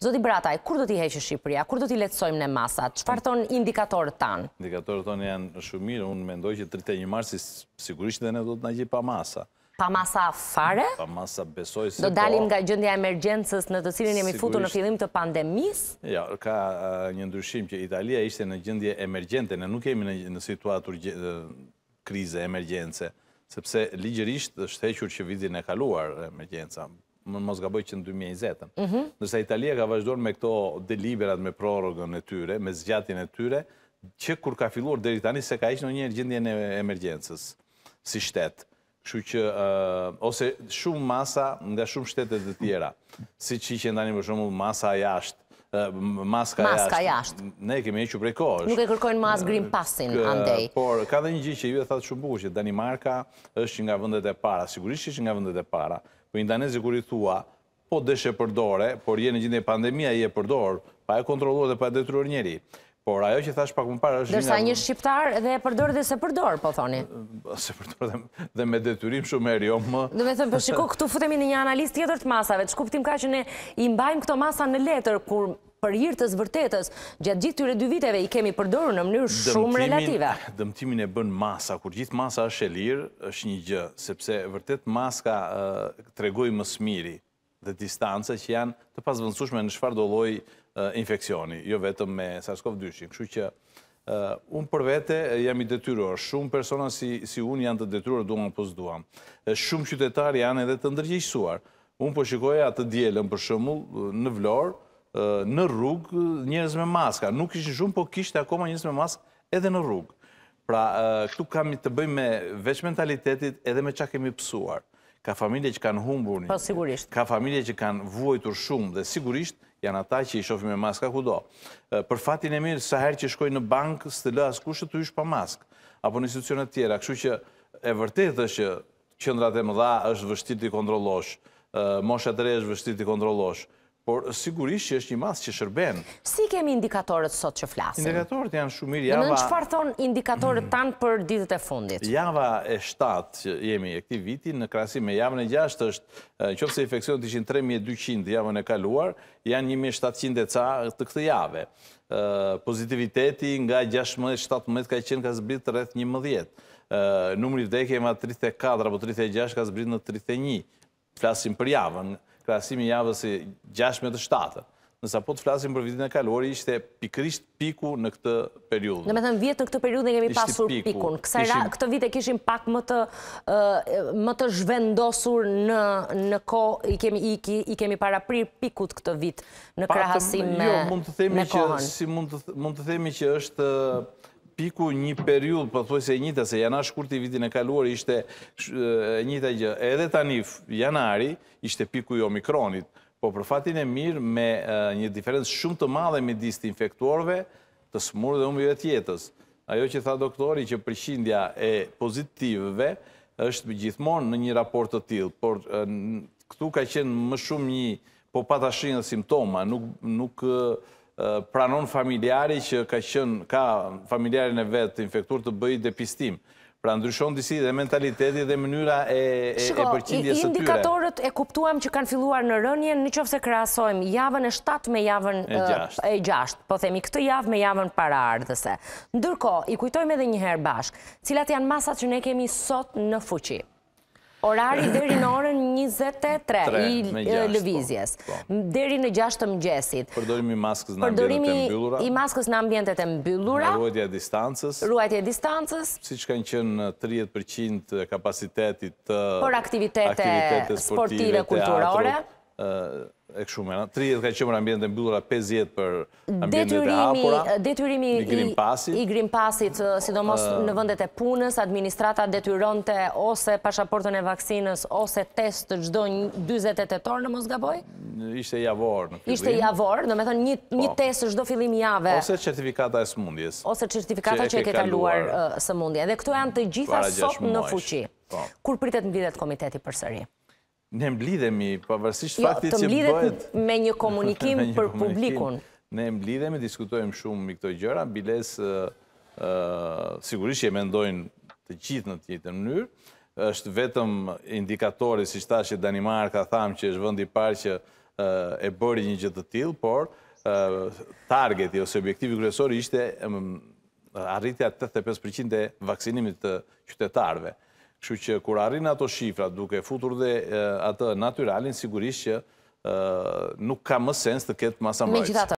Zoti Brataj, kur do t'i heqë Shqipëria? Kur do t'i letësojmë në masat? Qëfar tonë indikatorët tanë? Indikatorët tonë janë shumë mirë. Unë mendoj që 31 marsi sigurisht dhe ne do t'na gjithë pa masa. Pa masa fare? Pa masa besoj se po... Do dalim po. nga gjëndja emergjensës në të cilin jemi futu në fillim të pandemis? Ja, ka një ndryshim që Italia ishte në gjëndje emergjente. Ne nuk kemi në situatur krize, emergjense. Sepse ligjërisht është hequr që vidin e kaluar emergjensa në mos gaboj që në 2020. Nërsa mhm. Italia ka vazhdojnë me këto deliberat me prorogën e tyre, me zgjatin e tyre, që kur ka filluar dhe rritani se ka ishë në njerë gjindje në emergjensës, si shtetë. Kështu që, ose shumë masa nga shumë shtetet e tjera, si që i qëndani për shumë masa jashtë, Maska jashtë. Ne kemi eqë prej koshë. Nuk e kërkojnë mas grim pasin, andej. Por, ka dhe një gjithë që ju e thatë shumë buku që Danimarka është nga vëndet e para, sigurisht që është nga vëndet e para, për indanezi kër i thua, po deshe përdore, por je në gjithë e pandemija i e përdore, pa e kontroluar dhe pa e detruar njeri. Por, ajo që thash pak më parë është... Dërsa një shqiptar dhe e përdor dhe se përdor, po thoni. Se përdor dhe me detyrim shumë e jo më... Dhe me thëmë, për po shiko, këtu futemi në një analist tjetër të masave, të shkuptim ka që ne imbajmë këto masa në letër, kur për të vërtetës, gjatë gjithë tyre dy viteve i kemi përdoru në mënyrë shumë relative. Dëmtimin e bën masa, kur gjithë masa është e lirë, është një gjë, sepse vërtet maska të regoj më smiri dhe distanse që janë të pasvënsushme në shfar doloj infekcioni, jo vetëm me SARS-CoV-2. Kështu që unë për vete jam i detyruar, shumë persona si unë janë të detyruar duham për zduham. Shumë qytetar janë edhe të ndërgjishësuar. Unë po shikoja të djelën për shumë në vlorë, në rrugë njërës me maska. Nuk ishë shumë, po kishtë akoma njërës me maska edhe në rrugë. Pra, këtu kam të bëjmë me veç mentalitetit edhe me qa kemi pësuar. Ka familje që kanë humbur Po, sigurisht. Ka familje që kanë vuajtur shumë dhe sigurisht janë ata që i shofi me maska kudo. Për fatin e mirë, sa herë që shkoj në bankë, së të lë as kushtë të ish pa mask. Apo në institucionet tjera. Këshu që e vërtet është që qëndrat e më dha është vështit të kontrolosh. Moshat e re është vështit të kontrolosh por sigurisht që është një masë që shërben. Si kemi indikatorët sot që flasin? Indikatorët janë shumir java... Në në që farë thonë indikatorët mm. tanë për ditët e fundit? Java e 7, jemi e këti viti, në krasim me javën e 6, është në qëpëse ishin 3200 javën e kaluar, janë 1700 e ca të këtë jave. Pozitiviteti nga 16-17 ka qenë ka zbrit të rreth një mëdhjet. Numëri vdekje e ma 34 apo 36 ka zbrit në 31. Flasim për javën krasimi javës i 16-17, nësa po të flasim për vitin e kalori, ishte pikrisht piku në këtë periudë. Në me thëmë vjetë në këtë periudë në kemi pasur pikun. Këtë vite kishim pak më të zhvendosur në ko, i kemi para prirë pikut këtë vit në krasim jo, me kohën. Jo, mund të themi që është piku një periud, për po thuaj se e njëta, se janar shkurt i vitin e kaluar, ishte e njëta gjë. Edhe tani, janari, ishte piku i omikronit. Po për fatin e mirë, me një diferencë shumë të madhe me disë të infektuarve, të smurë dhe umive tjetës. Ajo që tha doktori që përshindja e pozitivëve është gjithmonë në një raport të tilë. Por këtu ka qenë më shumë një, po pata shrinë dhe simptoma, nuk pranon familjari që ka qënë, ka familjarin e vetë infektur të bëjë pistim, Pra ndryshon disi dhe mentaliteti dhe mënyra e përqindjes të tyre. Indikatorët e kuptuam që kanë filluar në rënjen, në qëfë se krasojmë javën e 7 me javën e 6, po themi këtë javë me javën para ardhëse. Ndërko, i kujtojmë edhe njëherë bashkë, cilat janë masat që ne kemi sot në fuqi orari dheri në orën 23 i po, lëvizjes, po. dheri në 6 të mëgjesit. Përdorimi i maskës në ambjentet e mbyllura. I maskës në ambjente të mbyllura. Në ruajtje e distancës. Ruajtje e distancës. Si që kanë qënë 30% kapacitetit të aktivitetet sportive kulturore e këshu 30 ka qëmër ambjente në 50 për ambjente e hapura, detyrimi i grim pasit, sidomos në vëndet e punës, administrata detyron të ose pashaportën e vaksinës, ose test të gjdo një 20 të torë në Mosgaboj? Ishte javor në këtë Ishte javor, në me thënë po. një test të gjdo fillim jave. Ose certifikata e sëmundjes. Ose certifikata që e ke kaluar sëmundje. Dhe këtu janë të gjitha sot në fuqi. Po. Kur pritet në videt komiteti për sëri? Ne mblidhemi, përvërsisht jo, faktit që më bëhet... Jo, të mblidhet me një komunikim për publikun. Ne mblidhemi, diskutojmë shumë mi këto gjëra. Biles, sigurisht, që e mendojnë të gjithë në tjetër në njërë. është vetëm indikatori, si shta që Danimar ka thamë që është vëndi parë që e bëri një gjithë të tilë, por targeti ose objektivi kërësori ishte arritja 85% e vaksinimit të qytetarve. Kështu që kur arrin ato shifra, duke futur dhe atë naturalin, sigurisht që nuk ka më sens të ketë masa